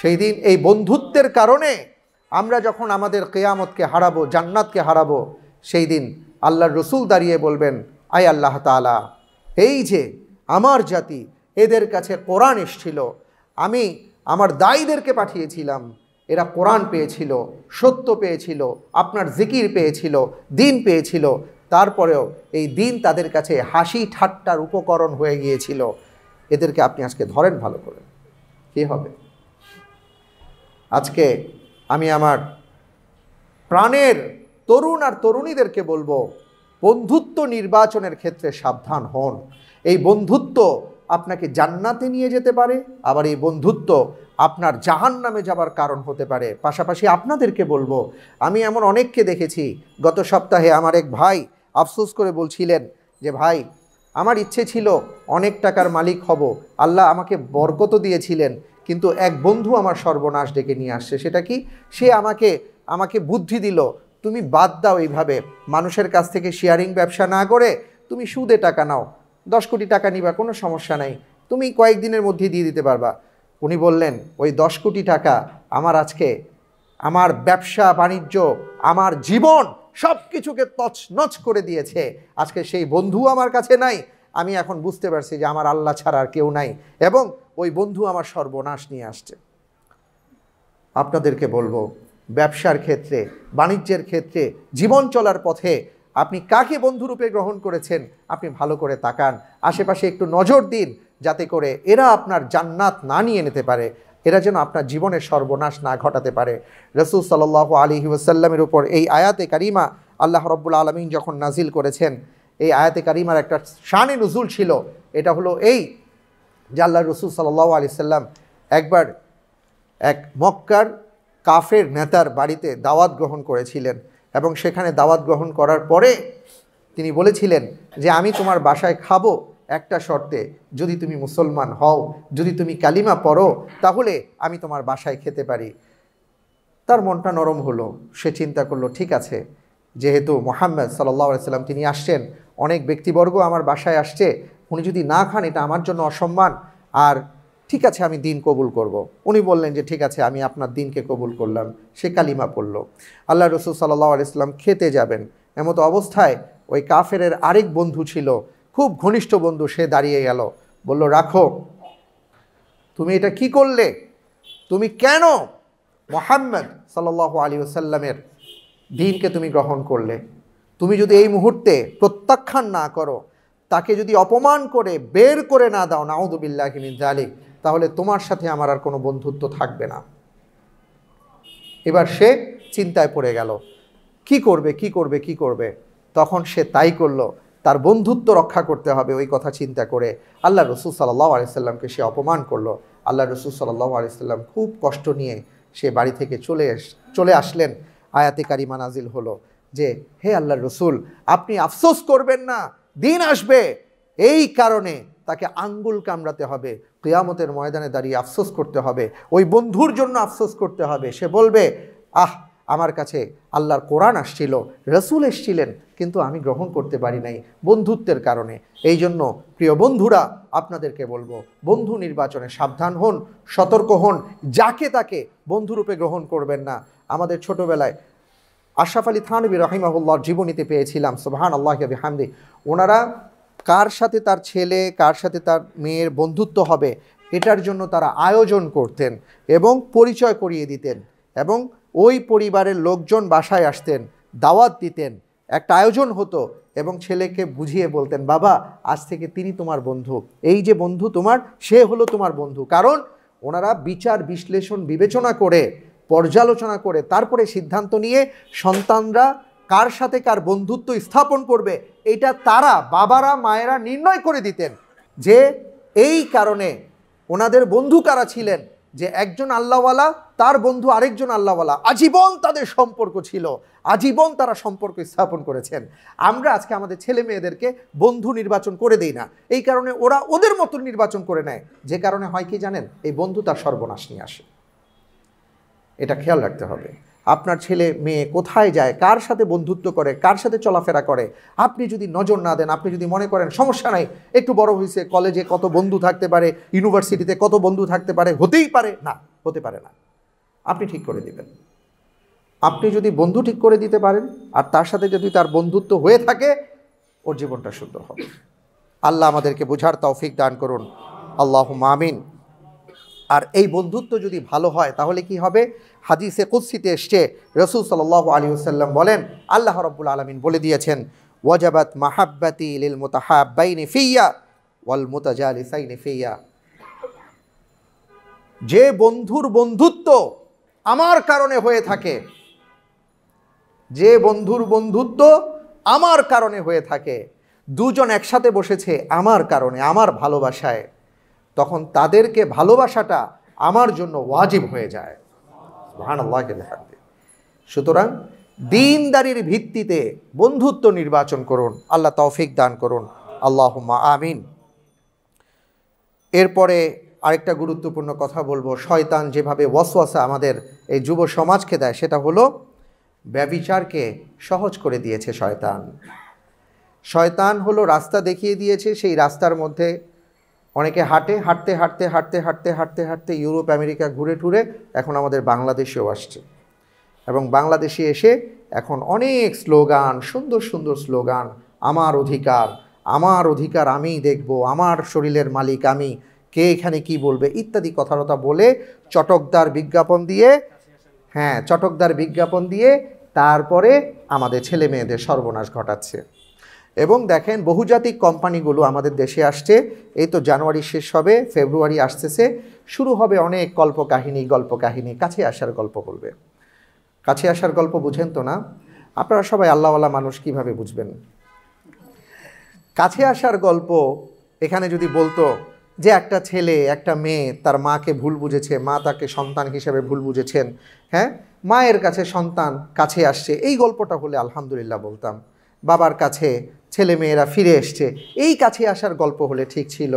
সেই দিন এই বন্ধুত্বের কারণে আমরা যখন আমাদের কেয়ামতকে হারাবো জান্নাতকে হারাবো সেই দিন আল্লাহর রসুল দাঁড়িয়ে বলবেন আয় আল্লাহ তালা এই যে আমার জাতি এদের কাছে কোরআন এসছিল আমি আমার দায়ীদেরকে পাঠিয়েছিলাম এরা কোরআন পেয়েছিল সত্য পেয়েছিল আপনার জিকির পেয়েছিল দিন পেয়েছিল তারপরেও এই দিন তাদের কাছে হাসি ঠাট্টার উপকরণ হয়ে গিয়েছিল এদেরকে আপনি আজকে ধরেন ভালো করে কী হবে আজকে আমি আমার প্রাণের তরুণ আর তরুণীদেরকে বলবো বন্ধুত্ব নির্বাচনের ক্ষেত্রে সাবধান হন এই বন্ধুত্ব আপনাকে জান্নাতে নিয়ে যেতে পারে আবার এই বন্ধুত্ব আপনার জাহান নামে যাবার কারণ হতে পারে পাশাপাশি আপনাদেরকে বলবো আমি এমন অনেককে দেখেছি গত সপ্তাহে আমার এক ভাই আফসোস করে বলছিলেন যে ভাই আমার ইচ্ছে ছিল অনেক টাকার মালিক হব আল্লাহ আমাকে বরকত দিয়েছিলেন কিন্তু এক বন্ধু আমার সর্বনাশ ডেকে নিয়ে আসছে সেটা কি সে আমাকে আমাকে বুদ্ধি দিল তুমি বাদ দাও এইভাবে মানুষের কাছ থেকে শেয়ারিং ব্যবসা না করে তুমি সুদে টাকা নাও দশ কোটি টাকা নিবা কোনো সমস্যা নাই তুমি কয়েকদিনের মধ্যে দিয়ে দিতে পারবা উনি বললেন ওই দশ কোটি টাকা আমার আজকে আমার ব্যবসা বাণিজ্য আমার জীবন সব কিছুকে তছনছ করে দিয়েছে আজকে সেই বন্ধু আমার কাছে নাই আমি এখন বুঝতে পারছি যে আমার আল্লাহ ছাড়া আর কেউ নাই এবং ওই বন্ধু আমার সর্বনাশ নিয়ে আসছে আপনাদেরকে বলবো ব্যবসার ক্ষেত্রে বাণিজ্যের ক্ষেত্রে জীবন চলার পথে আপনি কাকে বন্ধুরূপে গ্রহণ করেছেন আপনি ভালো করে তাকান আশেপাশে একটু নজর দিন যাতে করে এরা আপনার জান্নাত না নিয়ে নিতে পারে এরা যেন আপনার জীবনের সর্বনাশ না ঘটাতে পারে রসুল সাল্লাহ আলী ওসাল্লামের উপর এই আয়াতে কারিমা আল্লাহ রব্বুল আলমিন যখন নাজিল করেছেন এই আয়াতে কারিমার একটা শানে নজুল ছিল এটা হলো এই যে আল্লাহ রসুল সাল্লাহ আলি সাল্লাম একবার এক মক্কার কাফের নেতার বাড়িতে দাওয়াত গ্রহণ করেছিলেন এবং সেখানে দাওয়াত গ্রহণ করার পরে তিনি বলেছিলেন যে আমি তোমার বাসায় খাবো একটা শর্তে যদি তুমি মুসলমান হও যদি তুমি কালিমা পড়ো তাহলে আমি তোমার বাসায় খেতে পারি তার মনটা নরম হলো সে চিন্তা করলো ঠিক আছে যেহেতু মোহাম্মদ সাল্লা সাল্লাম তিনি আসছেন অনেক ব্যক্তিবর্গ আমার বাসায় আসছে উনি যদি না খান এটা আমার জন্য অসম্মান আর ঠিক আছে আমি দিন কবুল করব। উনি বললেন যে ঠিক আছে আমি আপনার দিনকে কবুল করলাম সে কালিমা পড়ল আল্লাহ রসুল সাল্লাহ ইসলাম খেতে যাবেন এমত অবস্থায় ওই কাফের আরেক বন্ধু ছিল খুব ঘনিষ্ঠ বন্ধু সে দাঁড়িয়ে গেল বলল রাখো তুমি এটা কি করলে তুমি কেন মোহাম্মদ সাল্লাহ আলী ওসাল্লামের দিনকে তুমি গ্রহণ করলে তুমি যদি এই মুহূর্তে প্রত্যাখ্যান না করো তাকে যদি অপমান করে বের করে না দাও নাউদুবিল্লাহ মিন জালিক তাহলে তোমার সাথে আমার আর কোনো বন্ধুত্ব থাকবে না এবার সে চিন্তায় পড়ে গেল কি করবে কি করবে কি করবে তখন সে তাই করলো তার বন্ধুত্ব রক্ষা করতে হবে ওই কথা চিন্তা করে আল্লাহ রসুল সাল্লাহ আলিয়াল্লামকে সে অপমান করলো আল্লাহ রসুল সাল্লাহ আলিয়াল্লাম খুব কষ্ট নিয়ে সে বাড়ি থেকে চলে চলে আসলেন আয়াতে কারিমা নাজিল হলো যে হে আল্লাহ রসুল আপনি আফসোস করবেন না দিন আসবে এই কারণে তাকে আঙ্গুল কামড়াতে হবে কেয়ামতের ময়দানে দাঁড়িয়ে আফসোস করতে হবে ওই বন্ধুর জন্য আফসোস করতে হবে সে বলবে আহ আমার কাছে আল্লাহর কোরআন আসছিল রসুল এসছিলেন কিন্তু আমি গ্রহণ করতে পারি নাই বন্ধুত্বের কারণে এই জন্য প্রিয় বন্ধুরা আপনাদেরকে বলবো বন্ধু নির্বাচনে সাবধান হন সতর্ক হন যাকে তাকে বন্ধুরূপে গ্রহণ করবেন না আমাদের ছোটোবেলায় আশরাফ আলী থানবি রহিমাহুল্লাহর জীবনীতে পেয়েছিলাম সোহান আল্লাহ হামদি ওনারা কার সাথে তার ছেলে কার সাথে তার মেয়ের বন্ধুত্ব হবে এটার জন্য তারা আয়োজন করতেন এবং পরিচয় করিয়ে দিতেন এবং ওই পরিবারের লোকজন বাসায় আসতেন দাওয়াত দিতেন একটা আয়োজন হতো এবং ছেলেকে বুঝিয়ে বলতেন বাবা আজ থেকে তিনি তোমার বন্ধু এই যে বন্ধু তোমার সে হলো তোমার বন্ধু কারণ ওনারা বিচার বিশ্লেষণ বিবেচনা করে পর্যালোচনা করে তারপরে সিদ্ধান্ত নিয়ে সন্তানরা কার সাথে কার বন্ধুত্ব স্থাপন করবে এটা তারা বাবারা মায়েরা নির্ণয় করে দিতেন যে এই কারণে ওনাদের বন্ধু কারা ছিলেন যে একজন আল্লাহওয়ালা তার বন্ধু আরেকজন আল্লাহওয়ালা আজীবন তাদের সম্পর্ক ছিল আজীবন তারা সম্পর্ক স্থাপন করেছেন আমরা আজকে আমাদের ছেলে মেয়েদেরকে বন্ধু নির্বাচন করে দিই না এই কারণে ওরা ওদের মতো নির্বাচন করে নেয় যে কারণে হয় কি জানেন এই বন্ধু তার সর্বনাশ নিয়ে আসে এটা খেয়াল রাখতে হবে আপনার ছেলে মেয়ে কোথায় যায় কার সাথে বন্ধুত্ব করে কার সাথে চলাফেরা করে আপনি যদি নজর না দেন আপনি যদি মনে করেন সমস্যা নাই একটু বড় হয়েছে কলেজে কত বন্ধু থাকতে পারে ইউনিভার্সিটিতে কত বন্ধু থাকতে পারে হতেই পারে না হতে পারে না আপনি ঠিক করে দেবেন আপনি যদি বন্ধু ঠিক করে দিতে পারেন আর তার সাথে যদি তার বন্ধুত্ব হয়ে থাকে ওর জীবনটা সুন্দর হবে আল্লাহ আমাদেরকে বোঝার তৌফিক দান করুন আল্লাহ মামিন আর এই বন্ধুত্ব যদি ভালো হয় তাহলে কি হবে হাদিসে কুৎসিতে এসছে রসুল সাল্লাহ আলী সাল্লাম বলেন আল্লাহ রব্বুল আলমিন বলে দিয়েছেন ওয়াজাবাত মাহাব্বাতি লিল মোতাহাবাইনে ফিয়া ওয়াল মোতাজালিসাইনে ফিয়া যে বন্ধুর বন্ধুত্ব আমার কারণে হয়ে থাকে যে বন্ধুর বন্ধুত্ব আমার কারণে হয়ে থাকে দুজন একসাথে বসেছে আমার কারণে আমার ভালোবাসায় তখন তাদেরকে ভালোবাসাটা আমার জন্য ওয়াজিব হয়ে যায় সুহান আল্লাহকে দেখাতে সুতরাং দিনদারির ভিত্তিতে বন্ধুত্ব নির্বাচন করুন আল্লাহ তৌফিক দান করুন আল্লাহ আমিন এরপরে আরেকটা গুরুত্বপূর্ণ কথা বলবো শয়তান যেভাবে ওয়াসওয়াসা আমাদের এই যুব সমাজকে দেয় সেটা হলো ব্যবিচারকে সহজ করে দিয়েছে শয়তান শয়তান হলো রাস্তা দেখিয়ে দিয়েছে সেই রাস্তার মধ্যে অনেকে হাঁটে হাঁটতে হাঁটতে হাঁটতে হাঁটতে হাঁটতে হাঁটতে ইউরোপ আমেরিকা ঘুরে টুরে এখন আমাদের বাংলাদেশেও আসছে এবং বাংলাদেশে এসে এখন অনেক স্লোগান সুন্দর সুন্দর স্লোগান আমার অধিকার আমার অধিকার আমিই দেখব আমার শরীরের মালিক আমি কে এখানে কি বলবে ইত্যাদি কথাটা বলে চটকদার বিজ্ঞাপন দিয়ে হ্যাঁ চটকদার বিজ্ঞাপন দিয়ে তারপরে আমাদের ছেলে মেয়েদের সর্বনাশ ঘটাচ্ছে এবং দেখেন বহুজাতিক কোম্পানিগুলো আমাদের দেশে আসছে এই তো জানুয়ারি শেষ হবে ফেব্রুয়ারি আসতেছে শুরু হবে অনেক কল্পকাহিনী গল্প কাহিনী কাছে আসার গল্প বলবে কাছে আসার গল্প বুঝেন তো না আপনারা সবাই আল্লাহওয়ালা মানুষ কিভাবে বুঝবেন কাছে আসার গল্প এখানে যদি বলতো যে একটা ছেলে একটা মেয়ে তার মাকে ভুল বুঝেছে মা তাকে সন্তান হিসেবে ভুল বুঝেছেন হ্যাঁ মায়ের কাছে সন্তান কাছে আসছে এই গল্পটা হলে আলহামদুলিল্লাহ বলতাম বাবার কাছে ছেলে মেয়েরা ফিরে এসছে এই কাছে আসার গল্প হলে ঠিক ছিল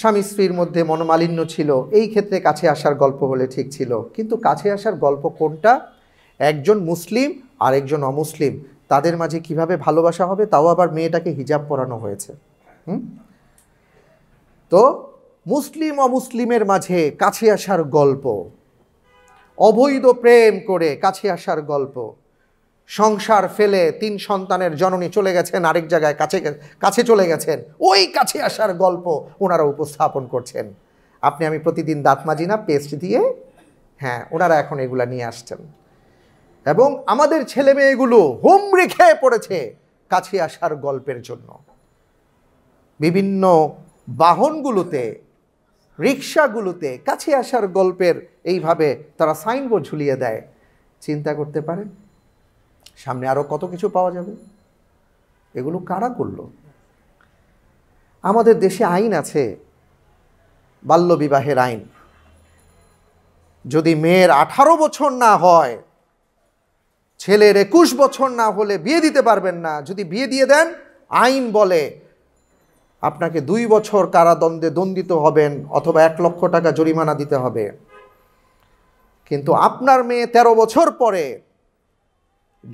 স্বামী স্ত্রীর মধ্যে মনোমালিন্য ছিল এই ক্ষেত্রে কাছে আসার গল্প হলে ঠিক ছিল কিন্তু কাছে আসার গল্প কোনটা একজন মুসলিম আর একজন অমুসলিম তাদের মাঝে কিভাবে ভালোবাসা হবে তাও আবার মেয়েটাকে হিজাব পরানো হয়েছে তো মুসলিম অমুসলিমের মাঝে কাছে আসার গল্প অবৈধ প্রেম করে কাছে আসার গল্প সংসার ফেলে তিন সন্তানের জননী চলে গেছেন আরেক জায়গায় কাছে কাছে চলে গেছেন ওই কাছে আসার গল্প ওনারা উপস্থাপন করছেন আপনি আমি প্রতিদিন দাঁত মাজি না পেস্ট দিয়ে হ্যাঁ ওনারা এখন এগুলা নিয়ে আসছেন এবং আমাদের ছেলে মেয়েগুলো হোম রেখে পড়েছে কাছে আসার গল্পের জন্য বিভিন্ন বাহনগুলোতে রিক্সাগুলোতে কাছে আসার গল্পের এইভাবে তারা সাইনবোর্ড ঝুলিয়ে দেয় চিন্তা করতে পারেন সামনে আরও কত কিছু পাওয়া যাবে এগুলো কারা করল আমাদের দেশে আইন আছে বাল্যবিবাহের আইন যদি মেয়ের আঠারো বছর না হয় ছেলের একুশ বছর না হলে বিয়ে দিতে পারবেন না যদি বিয়ে দিয়ে দেন আইন বলে আপনাকে দুই বছর কারাদণ্ডে দণ্ডিত হবেন অথবা এক লক্ষ টাকা জরিমানা দিতে হবে কিন্তু আপনার মেয়ে তেরো বছর পরে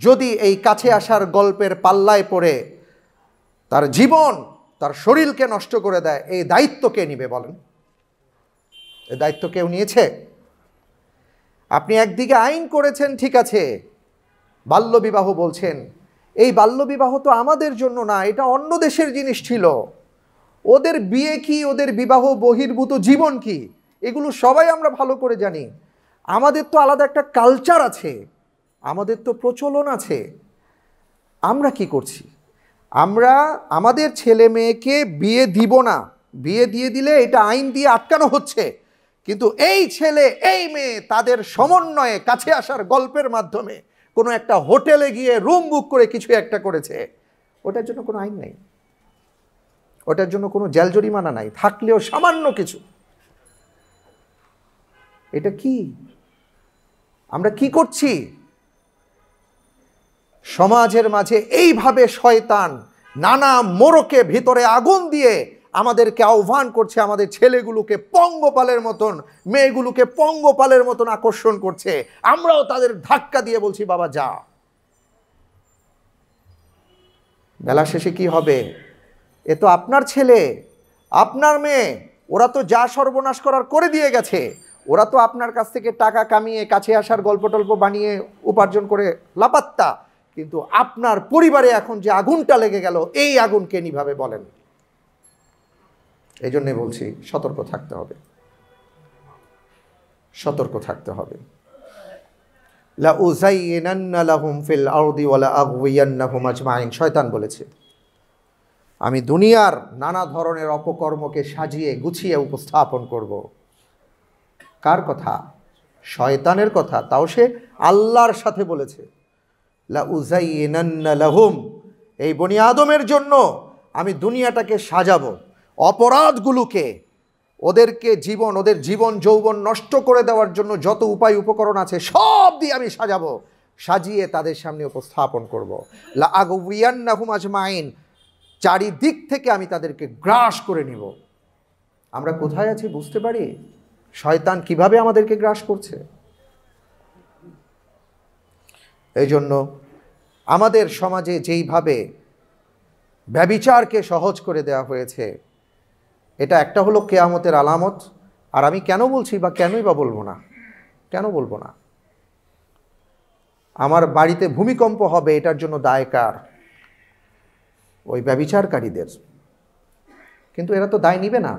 যদি এই কাছে আসার গল্পের পাল্লায় পড়ে তার জীবন তার শরীরকে নষ্ট করে দেয় এই দায়িত্ব কে নিবে বলেন এই দায়িত্ব কেউ নিয়েছে আপনি একদিকে আইন করেছেন ঠিক আছে বাল্যবিবাহ বলছেন এই বাল্যবিবাহ তো আমাদের জন্য না এটা অন্য দেশের জিনিস ছিল ওদের বিয়ে কি ওদের বিবাহ বহির্ভূত জীবন কি এগুলো সবাই আমরা ভালো করে জানি আমাদের তো আলাদা একটা কালচার আছে আমাদের তো প্রচলন আছে আমরা কি করছি আমরা আমাদের ছেলে মেয়েকে বিয়ে দিব না বিয়ে দিয়ে দিলে এটা আইন দিয়ে আটকানো হচ্ছে কিন্তু এই ছেলে এই মেয়ে তাদের সমন্বয়ে কাছে আসার গল্পের মাধ্যমে কোনো একটা হোটেলে গিয়ে রুম বুক করে কিছু একটা করেছে ওটার জন্য কোনো আইন নেই ওটার জন্য কোনো জেল জরিমানা নাই থাকলেও সামান্য কিছু এটা কি আমরা কি করছি সমাজের মাঝে এইভাবে শয়তান নানা মোরকে ভিতরে আগুন দিয়ে আমাদেরকে আহ্বান করছে আমাদের ছেলেগুলোকে পঙ্গপালের মতন মেয়েগুলোকে পঙ্গপালের মতন আকর্ষণ করছে আমরাও তাদের ধাক্কা দিয়ে বলছি বাবা যা বেলা শেষে কি হবে এ তো আপনার ছেলে আপনার মেয়ে ওরা তো যা সর্বনাশ করার করে দিয়ে গেছে ওরা তো আপনার কাছ থেকে টাকা কামিয়ে কাছে আসার গল্প টল্প বানিয়ে উপার্জন করে লাপাত্তা কিন্তু আপনার পরিবারে এখন যে আগুনটা লেগে গেল এই আগুনকে নিভাবে বলেন এই জন্যে বলছি সতর্ক থাকতে হবে সতর্ক থাকতে হবে শয়তান বলেছে আমি দুনিয়ার নানা ধরনের অপকর্মকে সাজিয়ে গুছিয়ে উপস্থাপন করব কার কথা শয়তানের কথা তাও সে আল্লাহর সাথে বলেছে লাহুম এই বনি আদমের জন্য আমি দুনিয়াটাকে সাজাবো অপরাধগুলোকে ওদেরকে জীবন ওদের জীবন যৌবন নষ্ট করে দেওয়ার জন্য যত উপায় উপকরণ আছে সব দিয়ে আমি সাজাবো সাজিয়ে তাদের সামনে উপস্থাপন করবো লা আগুবিয়ান্নাহুম আজমাইন চারিদিক থেকে আমি তাদেরকে গ্রাস করে নিব আমরা কোথায় আছি বুঝতে পারি শয়তান কিভাবে আমাদেরকে গ্রাস করছে এই জন্য আমাদের সমাজে যেইভাবে ব্যবিচারকে সহজ করে দেওয়া হয়েছে এটা একটা হলো কেয়ামতের আলামত আর আমি কেন বলছি বা কেনই বা বলবো না কেন বলবো না আমার বাড়িতে ভূমিকম্প হবে এটার জন্য দায়কার ওই ব্যবিচারকারীদের কিন্তু এরা তো দায় নিবে না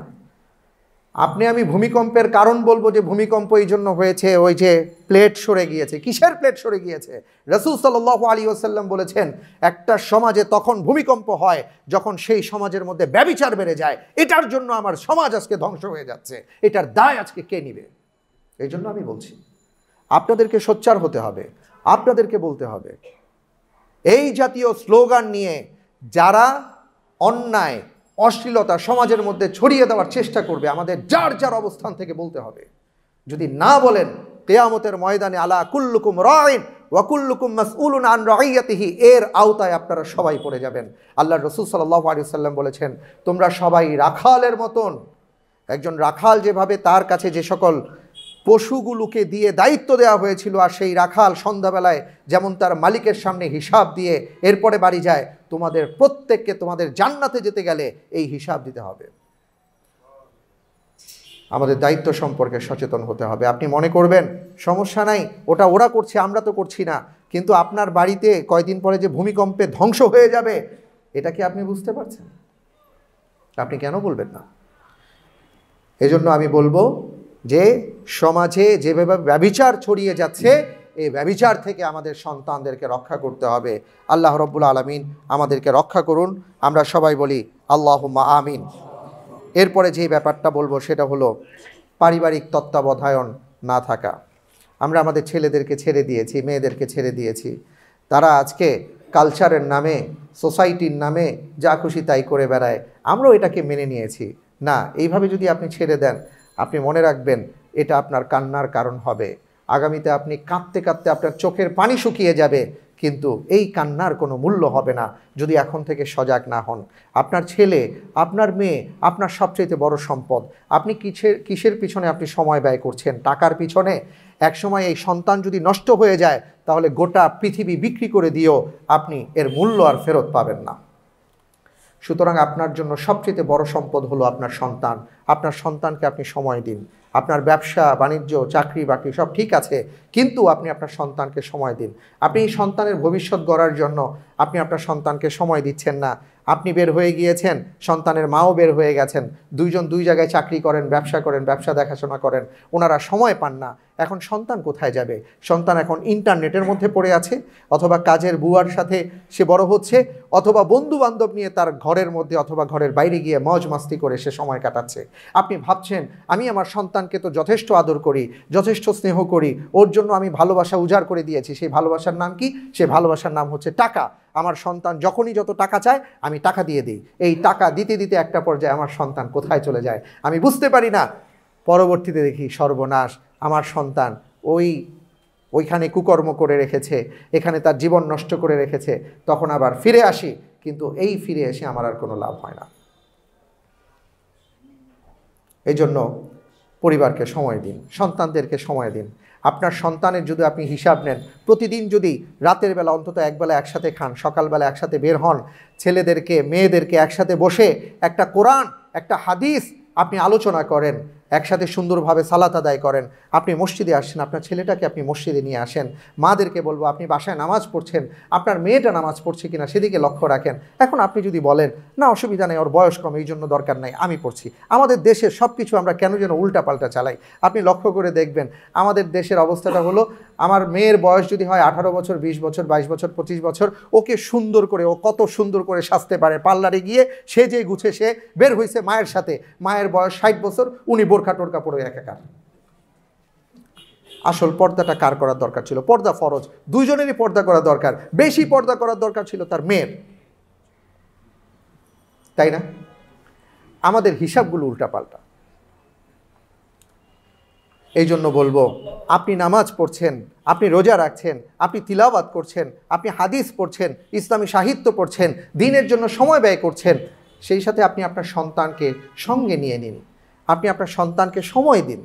আপনি আমি ভূমিকম্পের কারণ বলবো যে ভূমিকম্প এই জন্য হয়েছে ওই যে প্লেট সরে গিয়েছে কিসের প্লেট সরে গিয়েছে রসুল সাল আলী ওসাল্লাম বলেছেন একটা সমাজে তখন ভূমিকম্প হয় যখন সেই সমাজের মধ্যে ব্যবিচার বেড়ে যায় এটার জন্য আমার সমাজ আজকে ধ্বংস হয়ে যাচ্ছে এটার দায় আজকে কে নিবে এই জন্য আমি বলছি আপনাদেরকে সোচ্চার হতে হবে আপনাদেরকে বলতে হবে এই জাতীয় স্লোগান নিয়ে যারা অন্যায় অশ্লীলতা সমাজের মধ্যে ছড়িয়ে দেওয়ার চেষ্টা করবে আমাদের যার যার অবস্থান থেকে বলতে হবে যদি না বলেন কেয়ামতের ময়দানে আলা কুল্লুকুম রাইন ওয়াকুল্লুকুম মাসউলুন আন রাইয়াতিহি এর আওতায় আপনারা সবাই পড়ে যাবেন আল্লাহ রসুল সাল্লাহ আলী সাল্লাম বলেছেন তোমরা সবাই রাখালের মতন একজন রাখাল যেভাবে তার কাছে যে সকল পশুগুলোকে দিয়ে দায়িত্ব দেওয়া হয়েছিল আর সেই রাখাল সন্ধ্যাবেলায় যেমন তার মালিকের সামনে হিসাব দিয়ে এরপরে বাড়ি যায় তোমাদের প্রত্যেককে তোমাদের জান্নাতে যেতে গেলে এই হিসাব দিতে হবে আমাদের দায়িত্ব সম্পর্কে সচেতন হতে হবে আপনি মনে করবেন সমস্যা নাই ওটা ওরা করছে আমরা তো করছি না কিন্তু আপনার বাড়িতে কয়দিন পরে যে ভূমিকম্পে ধ্বংস হয়ে যাবে এটা কি আপনি বুঝতে পারছেন আপনি কেন বলবেন না এজন্য আমি বলবো যে সমাজে যেভাবে ব্যবিচার ছড়িয়ে যাচ্ছে এই ব্যবিচার থেকে আমাদের সন্তানদেরকে রক্ষা করতে হবে আল্লাহ রব্বুল আলমিন আমাদেরকে রক্ষা করুন আমরা সবাই বলি মা আমিন এরপরে যে ব্যাপারটা বলবো সেটা হলো পারিবারিক তত্ত্বাবধায়ন না থাকা আমরা আমাদের ছেলেদেরকে ছেড়ে দিয়েছি মেয়েদেরকে ছেড়ে দিয়েছি তারা আজকে কালচারের নামে সোসাইটির নামে যা খুশি তাই করে বেড়ায় আমরাও এটাকে মেনে নিয়েছি না এইভাবে যদি আপনি ছেড়ে দেন আপনি মনে রাখবেন এটা আপনার কান্নার কারণ হবে আগামীতে আপনি কাঁদতে কাঁদতে আপনার চোখের পানি শুকিয়ে যাবে কিন্তু এই কান্নার কোনো মূল্য হবে না যদি এখন থেকে সজাগ না হন আপনার ছেলে আপনার মেয়ে আপনার সবচেয়ে বড় সম্পদ আপনি কিসের কিসের পিছনে আপনি সময় ব্যয় করছেন টাকার পিছনে এক সময় এই সন্তান যদি নষ্ট হয়ে যায় তাহলে গোটা পৃথিবী বিক্রি করে দিয়েও আপনি এর মূল্য আর ফেরত পাবেন না সুতরাং আপনার জন্য সবচেয়ে বড় সম্পদ হলো আপনার সন্তান আপনার সন্তানকে আপনি সময় দিন আপনার ব্যবসা বাণিজ্য চাকরি বাকরি সব ঠিক আছে কিন্তু আপনি আপনার সন্তানকে সময় দিন আপনি সন্তানের ভবিষ্যৎ গড়ার জন্য আপনি আপনার সন্তানকে সময় দিচ্ছেন না আপনি বের হয়ে গিয়েছেন সন্তানের মাও বের হয়ে গেছেন দুইজন দুই জায়গায় চাকরি করেন ব্যবসা করেন ব্যবসা দেখাশোনা করেন ওনারা সময় পান না এখন সন্তান কোথায় যাবে সন্তান এখন ইন্টারনেটের মধ্যে পড়ে আছে অথবা কাজের বুয়ার সাথে সে বড় হচ্ছে অথবা বন্ধু বান্ধব নিয়ে তার ঘরের মধ্যে অথবা ঘরের বাইরে গিয়ে মজ মাস্তি করে সে সময় কাটাচ্ছে আপনি ভাবছেন আমি আমার সন্তানকে তো যথেষ্ট আদর করি যথেষ্ট স্নেহ করি ওর জন্য আমি ভালোবাসা উজাড় করে দিয়েছি সেই ভালোবাসার নাম কি সেই ভালোবাসার নাম হচ্ছে টাকা আমার সন্তান যখনই যত টাকা চায় আমি টাকা দিয়ে দিই এই টাকা দিতে দিতে একটা পর্যায়ে আমার সন্তান কোথায় চলে যায় আমি বুঝতে পারি না পরবর্তীতে দেখি সর্বনাশ আমার সন্তান ওই ওইখানে কুকর্ম করে রেখেছে এখানে তার জীবন নষ্ট করে রেখেছে তখন আবার ফিরে আসি কিন্তু এই ফিরে এসে আমার আর কোনো লাভ হয় না এই জন্য পরিবারকে সময় দিন সন্তানদেরকে সময় দিন আপনার সন্তানের যদি আপনি হিসাব নেন প্রতিদিন যদি রাতের বেলা অন্তত একবেলা একসাথে খান সকালবেলা একসাথে বের হন ছেলেদেরকে মেয়েদেরকে একসাথে বসে একটা কোরআন একটা হাদিস আপনি আলোচনা করেন একসাথে সুন্দরভাবে সালাত আদায় করেন আপনি মসজিদে আসছেন আপনার ছেলেটাকে আপনি মসজিদে নিয়ে আসেন মাদেরকে বলবো আপনি বাসায় নামাজ পড়ছেন আপনার মেয়েটা নামাজ পড়ছে কিনা সেদিকে লক্ষ্য রাখেন এখন আপনি যদি বলেন না অসুবিধা নেই ওর বয়স কম এই জন্য দরকার নাই আমি পড়ছি আমাদের দেশের সব কিছু আমরা কেন যেন উল্টাপাল্টা চালাই আপনি লক্ষ্য করে দেখবেন আমাদের দেশের অবস্থাটা হলো আমার মেয়ের বয়স যদি হয় আঠারো বছর বিশ বছর বাইশ বছর পঁচিশ বছর ওকে সুন্দর করে ও কত সুন্দর করে সাজতে পারে পার্লারে গিয়ে সে যে গুছে সে বের হয়েছে মায়ের সাথে মায়ের বয়স ষাট বছর উনি বোরকা বোরখা টোরকা পড়ে একাকার আসল পর্দাটা কার করার দরকার ছিল পর্দা ফরজ দুইজনেরই পর্দা করা দরকার বেশি পর্দা করার দরকার ছিল তার মেয়ের তাই না আমাদের হিসাবগুলো উল্টাপাল্টা এই জন্য বলবো আপনি নামাজ পড়ছেন আপনি রোজা রাখছেন আপনি তিলাবাত করছেন আপনি হাদিস পড়ছেন ইসলামী সাহিত্য পড়ছেন দিনের জন্য সময় ব্যয় করছেন সেই সাথে আপনি আপনার সন্তানকে সঙ্গে নিয়ে নিন আপনি আপনার সন্তানকে সময় দিন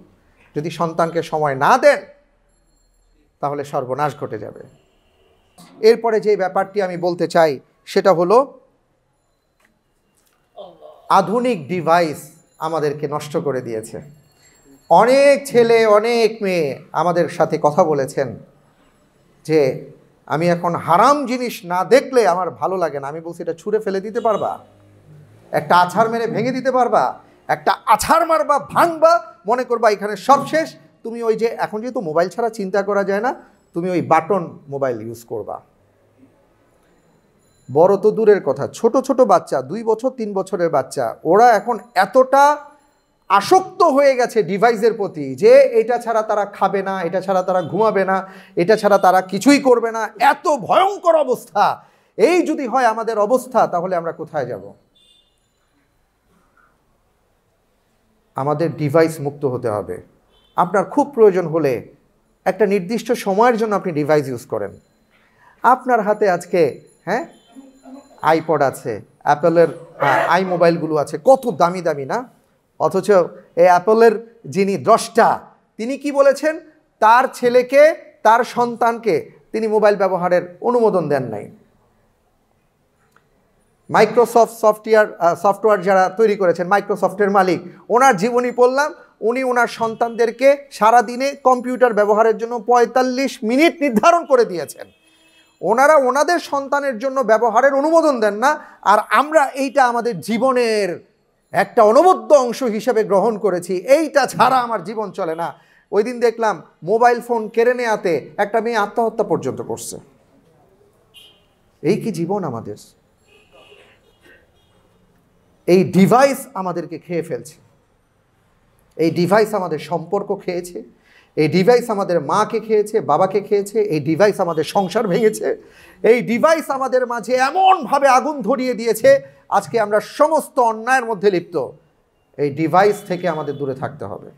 যদি সন্তানকে সময় না দেন তাহলে সর্বনাশ ঘটে যাবে এরপরে যে ব্যাপারটি আমি বলতে চাই সেটা হলো আধুনিক ডিভাইস আমাদেরকে নষ্ট করে দিয়েছে অনেক ছেলে অনেক মেয়ে আমাদের সাথে কথা বলেছেন যে আমি এখন হারাম জিনিস না দেখলে আমার ভালো লাগে না আমি বলছি এটা ছুঁড়ে ফেলে দিতে পারবা একটা আছাড় মেরে ভেঙে দিতে পারবা একটা আছাড় মারবা ভাঙবা মনে করবা এখানে সব শেষ তুমি ওই যে এখন যেহেতু মোবাইল ছাড়া চিন্তা করা যায় না তুমি ওই বাটন মোবাইল ইউজ করবা বড় তো দূরের কথা ছোট ছোট বাচ্চা দুই বছর তিন বছরের বাচ্চা ওরা এখন এতটা আসক্ত হয়ে গেছে ডিভাইসের প্রতি যে এটা ছাড়া তারা খাবে না এটা ছাড়া তারা ঘুমাবে না এটা ছাড়া তারা কিছুই করবে না এত ভয়ঙ্কর অবস্থা এই যদি হয় আমাদের অবস্থা তাহলে আমরা কোথায় যাব আমাদের ডিভাইস মুক্ত হতে হবে আপনার খুব প্রয়োজন হলে একটা নির্দিষ্ট সময়ের জন্য আপনি ডিভাইস ইউজ করেন আপনার হাতে আজকে হ্যাঁ আইপড আছে অ্যাপেলের আই মোবাইলগুলো আছে কত দামি দামি না অথচ এই অ্যাপেলের যিনি দ্রষ্টা তিনি কি বলেছেন তার ছেলেকে তার সন্তানকে তিনি মোবাইল ব্যবহারের অনুমোদন দেন নাই মাইক্রোসফট সফটওয়্যার সফটওয়্যার যারা তৈরি করেছেন মাইক্রোসফটের মালিক ওনার জীবনী পড়লাম উনি ওনার সন্তানদেরকে সারা দিনে কম্পিউটার ব্যবহারের জন্য ৪৫ মিনিট নির্ধারণ করে দিয়েছেন ওনারা ওনাদের সন্তানের জন্য ব্যবহারের অনুমোদন দেন না আর আমরা এইটা আমাদের জীবনের একটা অনবদ্য অংশ হিসেবে গ্রহণ করেছি এইটা ছাড়া আমার জীবন চলে না ওই দিন দেখলাম মোবাইল ফোন কেড়ে নেওয়াতে একটা মেয়ে আত্মহত্যা পর্যন্ত করছে এই কি জীবন আমাদের এই ডিভাইস আমাদেরকে খেয়ে ফেলছে এই ডিভাইস আমাদের সম্পর্ক খেয়েছে এই ডিভাইস আমাদের মাকে খেয়েছে বাবাকে খেয়েছে এই ডিভাইস আমাদের সংসার ভেঙেছে এই ডিভাইস আমাদের মাঝে এমনভাবে আগুন ধরিয়ে দিয়েছে আজকে আমরা সমস্ত অন্যায়ের মধ্যে লিপ্ত এই ডিভাইস থেকে আমাদের দূরে থাকতে হবে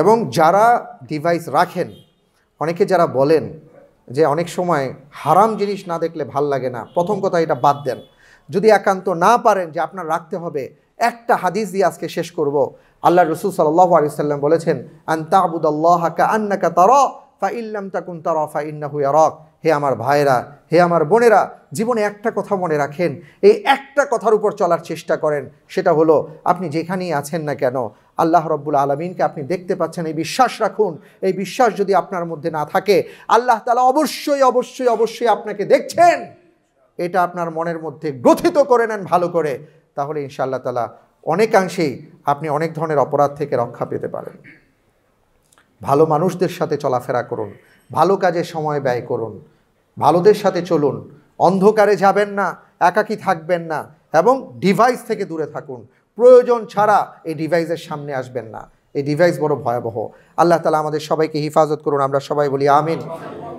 এবং যারা ডিভাইস রাখেন অনেকে যারা বলেন যে অনেক সময় হারাম জিনিস না দেখলে ভাল লাগে না প্রথম কথা এটা বাদ দেন যদি একান্ত না পারেন যে আপনার রাখতে হবে একটা হাদিস দিয়ে আজকে শেষ করব আল্লাহ রসুল সাল্লাহ আলি সাল্লাম বলেছেন আন্তাবুদাল্লাহ কা আন্নাকা তর ফা ইল্লাম তাকুন তর ফা ইন্নাহু রক হে আমার ভাইরা হে আমার বোনেরা জীবনে একটা কথা মনে রাখেন এই একটা কথার উপর চলার চেষ্টা করেন সেটা হলো আপনি যেখানেই আছেন না কেন আল্লাহ রব্বুল আলমিনকে আপনি দেখতে পাচ্ছেন এই বিশ্বাস রাখুন এই বিশ্বাস যদি আপনার মধ্যে না থাকে আল্লাহ তালা অবশ্যই অবশ্যই অবশ্যই আপনাকে দেখছেন এটা আপনার মনের মধ্যে গ্রথিত করে নেন ভালো করে তাহলে ইনশাআল্লাহ তালা অনেকাংশেই আপনি অনেক ধরনের অপরাধ থেকে রক্ষা পেতে পারেন ভালো মানুষদের সাথে চলাফেরা করুন ভালো কাজে সময় ব্যয় করুন ভালোদের সাথে চলুন অন্ধকারে যাবেন না একাকি থাকবেন না এবং ডিভাইস থেকে দূরে থাকুন প্রয়োজন ছাড়া এই ডিভাইসের সামনে আসবেন না এই ডিভাইস বড় ভয়াবহ আল্লাহ তালা আমাদের সবাইকে হিফাজত করুন আমরা সবাই বলি আমিন